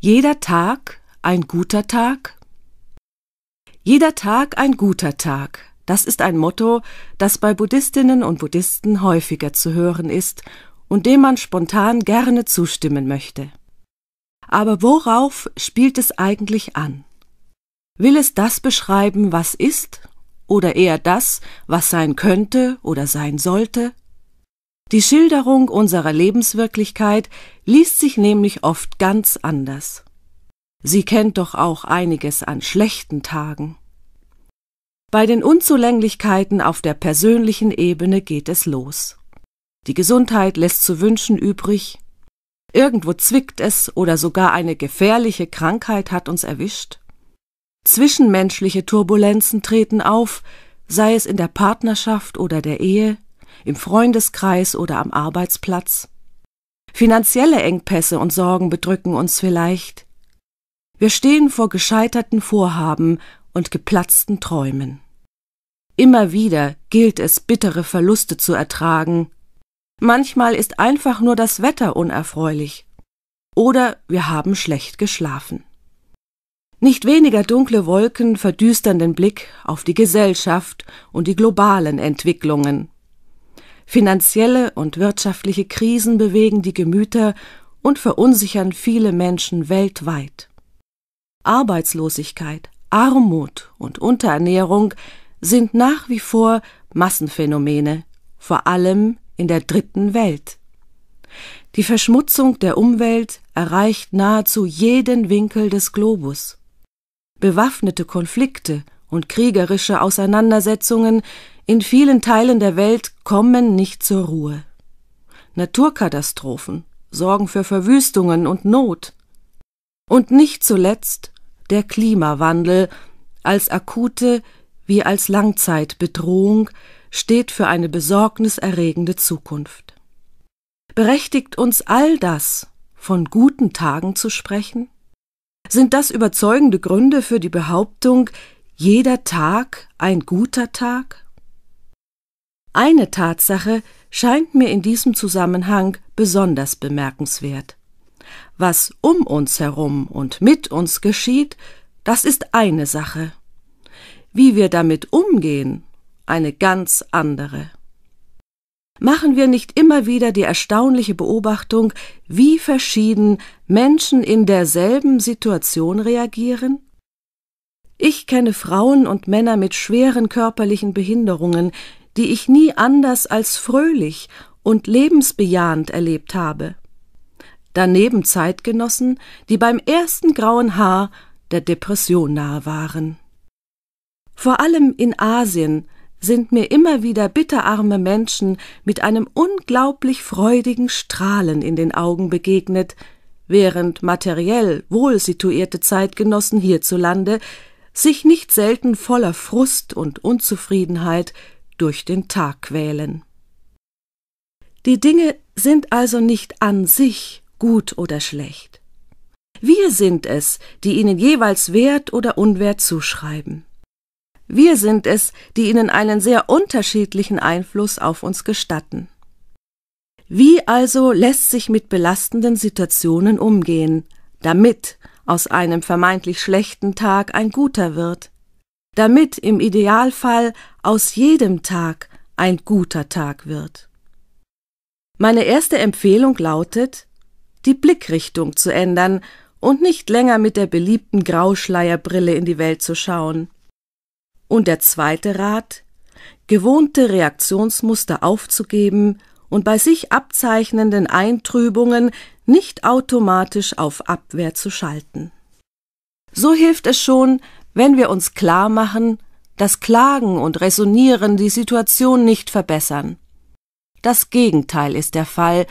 Jeder Tag ein guter Tag? Jeder Tag ein guter Tag. Das ist ein Motto, das bei Buddhistinnen und Buddhisten häufiger zu hören ist und dem man spontan gerne zustimmen möchte. Aber worauf spielt es eigentlich an? Will es das beschreiben, was ist, oder eher das, was sein könnte oder sein sollte? Die Schilderung unserer Lebenswirklichkeit liest sich nämlich oft ganz anders. Sie kennt doch auch einiges an schlechten Tagen. Bei den Unzulänglichkeiten auf der persönlichen Ebene geht es los. Die Gesundheit lässt zu wünschen übrig, irgendwo zwickt es oder sogar eine gefährliche Krankheit hat uns erwischt. Zwischenmenschliche Turbulenzen treten auf, sei es in der Partnerschaft oder der Ehe, im Freundeskreis oder am Arbeitsplatz. Finanzielle Engpässe und Sorgen bedrücken uns vielleicht. Wir stehen vor gescheiterten Vorhaben und geplatzten Träumen. Immer wieder gilt es, bittere Verluste zu ertragen. Manchmal ist einfach nur das Wetter unerfreulich. Oder wir haben schlecht geschlafen. Nicht weniger dunkle Wolken verdüstern den Blick auf die Gesellschaft und die globalen Entwicklungen. Finanzielle und wirtschaftliche Krisen bewegen die Gemüter und verunsichern viele Menschen weltweit. Arbeitslosigkeit, Armut und Unterernährung sind nach wie vor Massenphänomene, vor allem in der dritten Welt. Die Verschmutzung der Umwelt erreicht nahezu jeden Winkel des Globus. Bewaffnete Konflikte und kriegerische Auseinandersetzungen in vielen Teilen der Welt kommen nicht zur Ruhe. Naturkatastrophen sorgen für Verwüstungen und Not. Und nicht zuletzt der Klimawandel als akute wie als Langzeitbedrohung steht für eine besorgniserregende Zukunft. Berechtigt uns all das, von guten Tagen zu sprechen? Sind das überzeugende Gründe für die Behauptung, jeder Tag ein guter Tag? Eine Tatsache scheint mir in diesem Zusammenhang besonders bemerkenswert. Was um uns herum und mit uns geschieht, das ist eine Sache. Wie wir damit umgehen, eine ganz andere. Machen wir nicht immer wieder die erstaunliche Beobachtung, wie verschieden Menschen in derselben Situation reagieren? Ich kenne Frauen und Männer mit schweren körperlichen Behinderungen, die ich nie anders als fröhlich und lebensbejahend erlebt habe. Daneben Zeitgenossen, die beim ersten grauen Haar der Depression nahe waren. Vor allem in Asien sind mir immer wieder bitterarme Menschen mit einem unglaublich freudigen Strahlen in den Augen begegnet, während materiell wohlsituierte Zeitgenossen hierzulande sich nicht selten voller Frust und Unzufriedenheit durch den Tag quälen. Die Dinge sind also nicht an sich gut oder schlecht. Wir sind es, die ihnen jeweils Wert oder Unwert zuschreiben. Wir sind es, die ihnen einen sehr unterschiedlichen Einfluss auf uns gestatten. Wie also lässt sich mit belastenden Situationen umgehen, damit aus einem vermeintlich schlechten Tag ein guter wird, damit im Idealfall aus jedem Tag ein guter Tag wird. Meine erste Empfehlung lautet, die Blickrichtung zu ändern und nicht länger mit der beliebten Grauschleierbrille in die Welt zu schauen. Und der zweite Rat, gewohnte Reaktionsmuster aufzugeben und bei sich abzeichnenden Eintrübungen nicht automatisch auf Abwehr zu schalten. So hilft es schon, wenn wir uns klar machen, dass Klagen und Resonieren die Situation nicht verbessern. Das Gegenteil ist der Fall,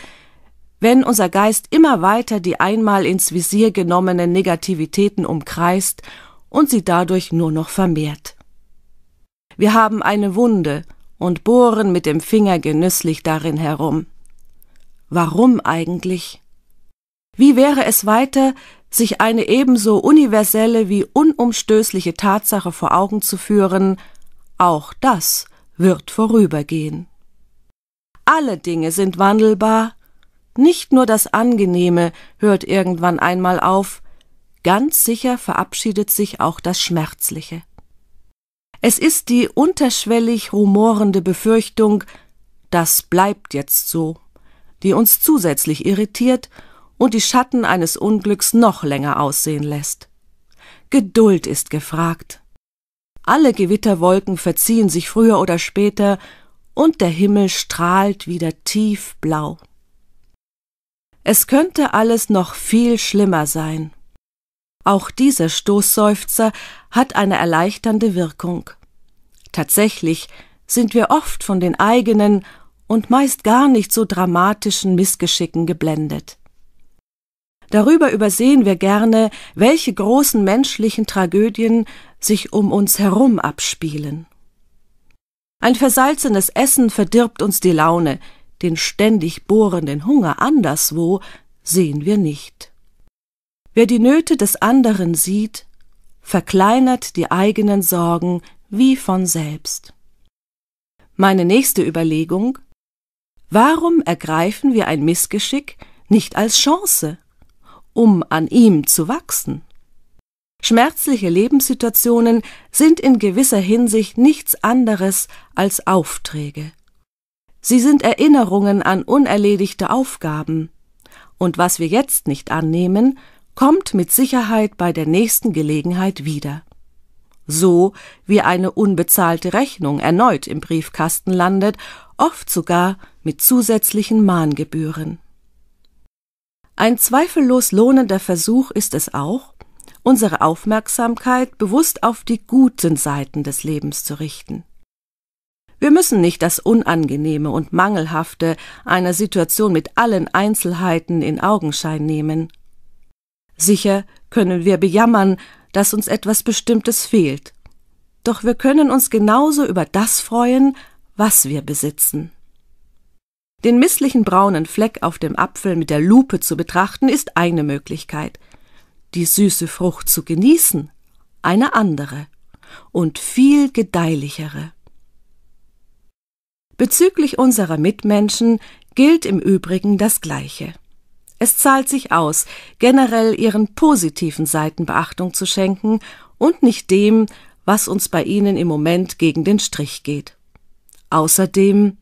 wenn unser Geist immer weiter die einmal ins Visier genommenen Negativitäten umkreist und sie dadurch nur noch vermehrt. Wir haben eine Wunde und bohren mit dem Finger genüsslich darin herum. Warum eigentlich? Wie wäre es weiter, sich eine ebenso universelle wie unumstößliche Tatsache vor Augen zu führen, auch das wird vorübergehen. Alle Dinge sind wandelbar, nicht nur das Angenehme hört irgendwann einmal auf, ganz sicher verabschiedet sich auch das Schmerzliche. Es ist die unterschwellig rumorende Befürchtung, das bleibt jetzt so, die uns zusätzlich irritiert und die Schatten eines Unglücks noch länger aussehen lässt. Geduld ist gefragt. Alle Gewitterwolken verziehen sich früher oder später und der Himmel strahlt wieder tiefblau. Es könnte alles noch viel schlimmer sein. Auch dieser Stoßseufzer hat eine erleichternde Wirkung. Tatsächlich sind wir oft von den eigenen und meist gar nicht so dramatischen Missgeschicken geblendet. Darüber übersehen wir gerne, welche großen menschlichen Tragödien sich um uns herum abspielen. Ein versalzenes Essen verdirbt uns die Laune, den ständig bohrenden Hunger anderswo sehen wir nicht. Wer die Nöte des anderen sieht, verkleinert die eigenen Sorgen wie von selbst. Meine nächste Überlegung Warum ergreifen wir ein Missgeschick nicht als Chance? um an ihm zu wachsen. Schmerzliche Lebenssituationen sind in gewisser Hinsicht nichts anderes als Aufträge. Sie sind Erinnerungen an unerledigte Aufgaben, und was wir jetzt nicht annehmen, kommt mit Sicherheit bei der nächsten Gelegenheit wieder. So wie eine unbezahlte Rechnung erneut im Briefkasten landet, oft sogar mit zusätzlichen Mahngebühren. Ein zweifellos lohnender Versuch ist es auch, unsere Aufmerksamkeit bewusst auf die guten Seiten des Lebens zu richten. Wir müssen nicht das Unangenehme und Mangelhafte einer Situation mit allen Einzelheiten in Augenschein nehmen. Sicher können wir bejammern, dass uns etwas Bestimmtes fehlt, doch wir können uns genauso über das freuen, was wir besitzen. Den misslichen braunen Fleck auf dem Apfel mit der Lupe zu betrachten ist eine Möglichkeit, die süße Frucht zu genießen eine andere und viel gedeihlichere. Bezüglich unserer Mitmenschen gilt im Übrigen das Gleiche. Es zahlt sich aus, generell ihren positiven Seiten Beachtung zu schenken und nicht dem, was uns bei ihnen im Moment gegen den Strich geht. Außerdem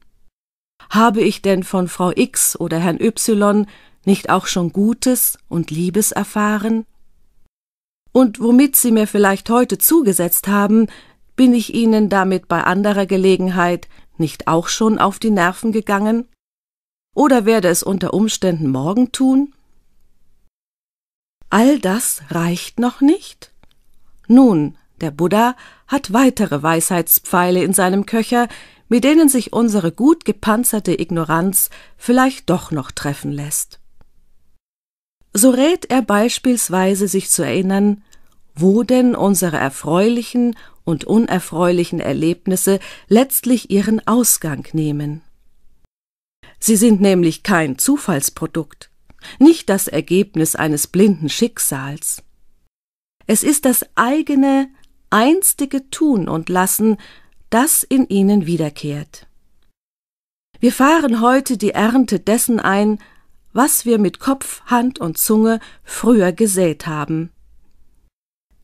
habe ich denn von Frau X oder Herrn Y nicht auch schon Gutes und Liebes erfahren? Und womit Sie mir vielleicht heute zugesetzt haben, bin ich Ihnen damit bei anderer Gelegenheit nicht auch schon auf die Nerven gegangen? Oder werde es unter Umständen morgen tun? All das reicht noch nicht? Nun, der Buddha hat weitere Weisheitspfeile in seinem Köcher, mit denen sich unsere gut gepanzerte Ignoranz vielleicht doch noch treffen lässt. So rät er beispielsweise sich zu erinnern, wo denn unsere erfreulichen und unerfreulichen Erlebnisse letztlich ihren Ausgang nehmen. Sie sind nämlich kein Zufallsprodukt, nicht das Ergebnis eines blinden Schicksals. Es ist das eigene, einstige Tun und Lassen, das in ihnen wiederkehrt. Wir fahren heute die Ernte dessen ein, was wir mit Kopf, Hand und Zunge früher gesät haben.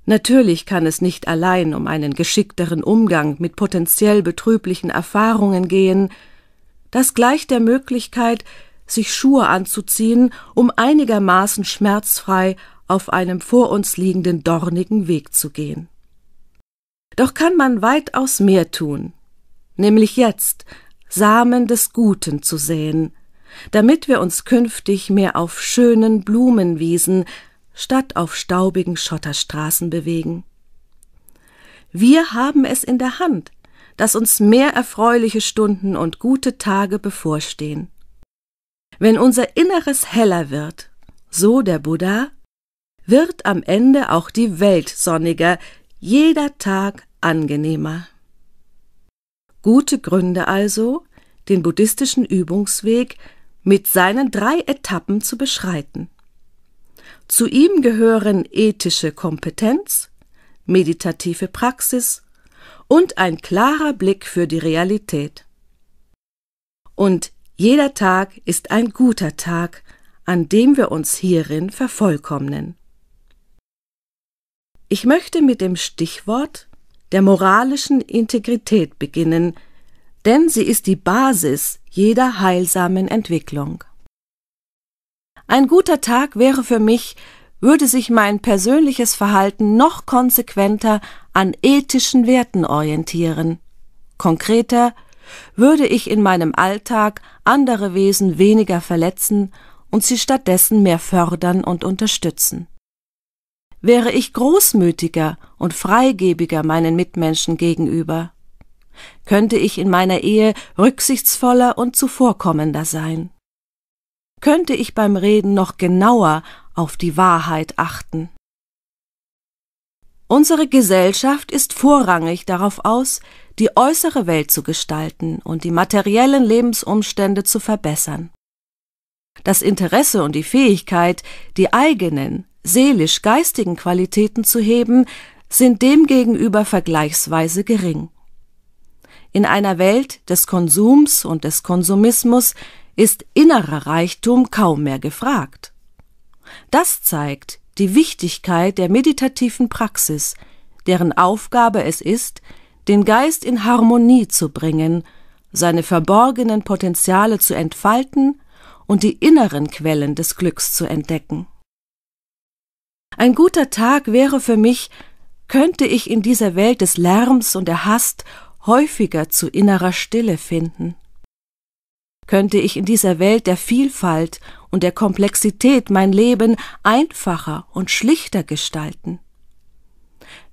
Natürlich kann es nicht allein um einen geschickteren Umgang mit potenziell betrüblichen Erfahrungen gehen, das gleicht der Möglichkeit, sich Schuhe anzuziehen, um einigermaßen schmerzfrei auf einem vor uns liegenden dornigen Weg zu gehen. Doch kann man weitaus mehr tun, nämlich jetzt Samen des Guten zu säen, damit wir uns künftig mehr auf schönen Blumenwiesen statt auf staubigen Schotterstraßen bewegen. Wir haben es in der Hand, dass uns mehr erfreuliche Stunden und gute Tage bevorstehen. Wenn unser Inneres heller wird, so der Buddha, wird am Ende auch die Welt sonniger, jeder Tag angenehmer. Gute Gründe also, den buddhistischen Übungsweg mit seinen drei Etappen zu beschreiten. Zu ihm gehören ethische Kompetenz, meditative Praxis und ein klarer Blick für die Realität. Und jeder Tag ist ein guter Tag, an dem wir uns hierin vervollkommnen. Ich möchte mit dem Stichwort der moralischen Integrität beginnen, denn sie ist die Basis jeder heilsamen Entwicklung. Ein guter Tag wäre für mich, würde sich mein persönliches Verhalten noch konsequenter an ethischen Werten orientieren. Konkreter würde ich in meinem Alltag andere Wesen weniger verletzen und sie stattdessen mehr fördern und unterstützen wäre ich großmütiger und freigebiger meinen Mitmenschen gegenüber, könnte ich in meiner Ehe rücksichtsvoller und zuvorkommender sein, könnte ich beim Reden noch genauer auf die Wahrheit achten. Unsere Gesellschaft ist vorrangig darauf aus, die äußere Welt zu gestalten und die materiellen Lebensumstände zu verbessern. Das Interesse und die Fähigkeit, die eigenen, seelisch-geistigen Qualitäten zu heben, sind demgegenüber vergleichsweise gering. In einer Welt des Konsums und des Konsumismus ist innerer Reichtum kaum mehr gefragt. Das zeigt die Wichtigkeit der meditativen Praxis, deren Aufgabe es ist, den Geist in Harmonie zu bringen, seine verborgenen Potenziale zu entfalten und die inneren Quellen des Glücks zu entdecken ein guter Tag wäre für mich, könnte ich in dieser Welt des Lärms und der Hast häufiger zu innerer Stille finden. Könnte ich in dieser Welt der Vielfalt und der Komplexität mein Leben einfacher und schlichter gestalten.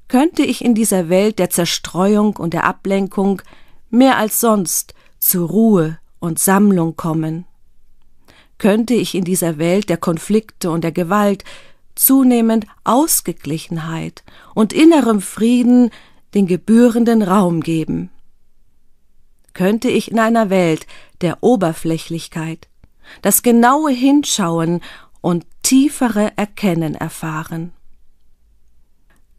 Könnte ich in dieser Welt der Zerstreuung und der Ablenkung mehr als sonst zu Ruhe und Sammlung kommen. Könnte ich in dieser Welt der Konflikte und der Gewalt zunehmend Ausgeglichenheit und innerem Frieden den gebührenden Raum geben. Könnte ich in einer Welt der Oberflächlichkeit das genaue Hinschauen und tiefere Erkennen erfahren.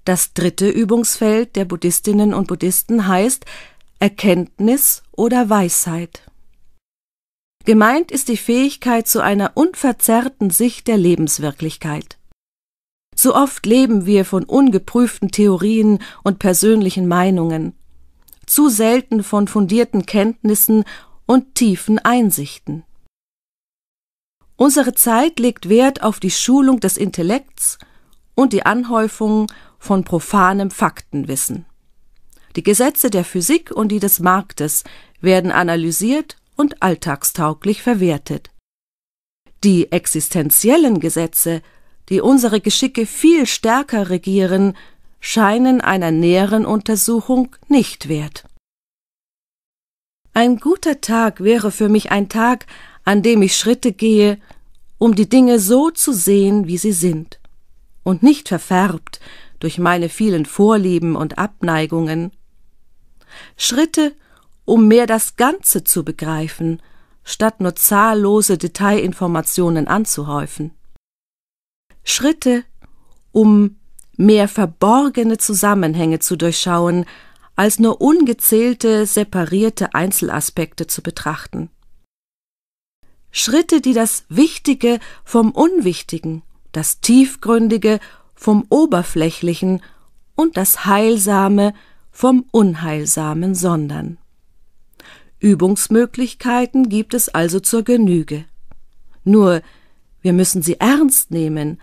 Das dritte Übungsfeld der Buddhistinnen und Buddhisten heißt Erkenntnis oder Weisheit. Gemeint ist die Fähigkeit zu einer unverzerrten Sicht der Lebenswirklichkeit. So oft leben wir von ungeprüften Theorien und persönlichen Meinungen, zu selten von fundierten Kenntnissen und tiefen Einsichten. Unsere Zeit legt Wert auf die Schulung des Intellekts und die Anhäufung von profanem Faktenwissen. Die Gesetze der Physik und die des Marktes werden analysiert und alltagstauglich verwertet. Die existenziellen Gesetze die unsere Geschicke viel stärker regieren, scheinen einer näheren Untersuchung nicht wert. Ein guter Tag wäre für mich ein Tag, an dem ich Schritte gehe, um die Dinge so zu sehen, wie sie sind, und nicht verfärbt durch meine vielen Vorlieben und Abneigungen. Schritte, um mehr das Ganze zu begreifen, statt nur zahllose Detailinformationen anzuhäufen. Schritte, um mehr verborgene Zusammenhänge zu durchschauen, als nur ungezählte, separierte Einzelaspekte zu betrachten. Schritte, die das Wichtige vom Unwichtigen, das Tiefgründige vom Oberflächlichen und das Heilsame vom Unheilsamen sondern. Übungsmöglichkeiten gibt es also zur Genüge. Nur wir müssen sie ernst nehmen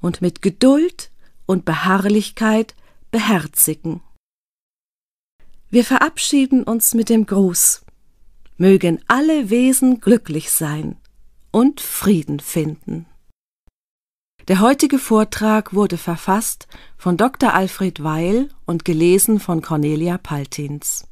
und mit Geduld und Beharrlichkeit beherzigen. Wir verabschieden uns mit dem Gruß. Mögen alle Wesen glücklich sein und Frieden finden. Der heutige Vortrag wurde verfasst von Dr. Alfred Weil und gelesen von Cornelia Paltins.